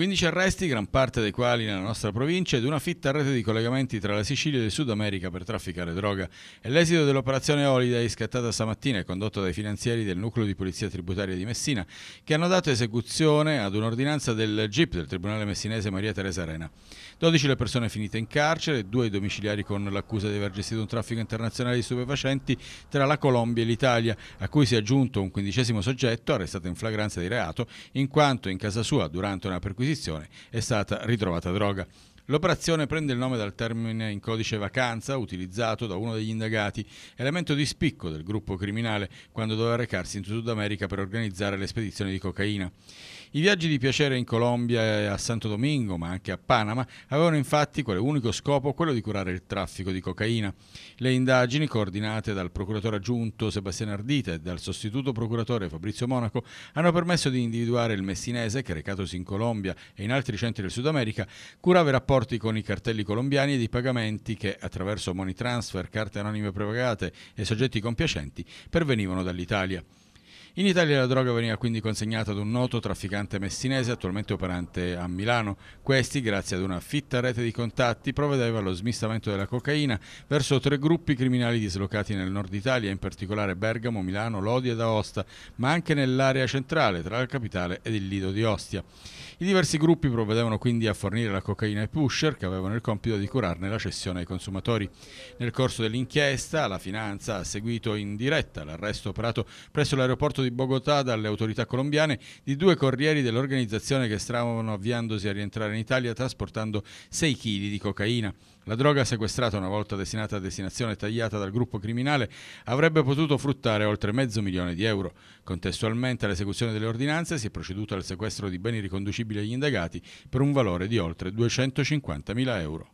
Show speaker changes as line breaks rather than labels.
15 arresti, gran parte dei quali nella nostra provincia, ed una fitta rete di collegamenti tra la Sicilia e il Sud America per trafficare droga. È l'esito dell'operazione Holiday scattata stamattina e condotta dai finanzieri del nucleo di polizia tributaria di Messina, che hanno dato esecuzione ad un'ordinanza del GIP del Tribunale messinese Maria Teresa Arena. 12 le persone finite in carcere, 2 i domiciliari con l'accusa di aver gestito un traffico internazionale di stupefacenti tra la Colombia e l'Italia, a cui si è aggiunto un quindicesimo soggetto arrestato in flagranza di reato, in quanto in casa sua, durante una perquisizione, perquisizione è stata ritrovata droga. L'operazione prende il nome dal termine in codice vacanza utilizzato da uno degli indagati, elemento di spicco del gruppo criminale quando doveva recarsi in Sud America per organizzare le spedizioni di cocaina. I viaggi di piacere in Colombia e a Santo Domingo, ma anche a Panama, avevano infatti quale unico scopo quello di curare il traffico di cocaina. Le indagini, coordinate dal procuratore aggiunto Sebastiano Ardita e dal sostituto procuratore Fabrizio Monaco, hanno permesso di individuare il messinese che, recatosi in Colombia e in altri centri del Sud America, curava i rapporti rapporti con i cartelli colombiani e di pagamenti che, attraverso money transfer, carte anonime prepagate e soggetti compiacenti, pervenivano dall'Italia. In Italia la droga veniva quindi consegnata ad un noto trafficante messinese attualmente operante a Milano. Questi, grazie ad una fitta rete di contatti, provvedeva allo smistamento della cocaina verso tre gruppi criminali dislocati nel nord Italia, in particolare Bergamo, Milano, Lodi ed Aosta, ma anche nell'area centrale tra la capitale ed il lido di Ostia. I diversi gruppi provvedevano quindi a fornire la cocaina ai pusher che avevano il compito di curarne la cessione ai consumatori. Nel corso dell'inchiesta la finanza ha seguito in diretta l'arresto operato presso l'aeroporto di di Bogotà dalle autorità colombiane di due corrieri dell'organizzazione che stavano avviandosi a rientrare in Italia trasportando 6 kg di cocaina. La droga sequestrata una volta destinata a destinazione tagliata dal gruppo criminale avrebbe potuto fruttare oltre mezzo milione di euro. Contestualmente all'esecuzione delle ordinanze si è proceduto al sequestro di beni riconducibili agli indagati per un valore di oltre 250 mila euro.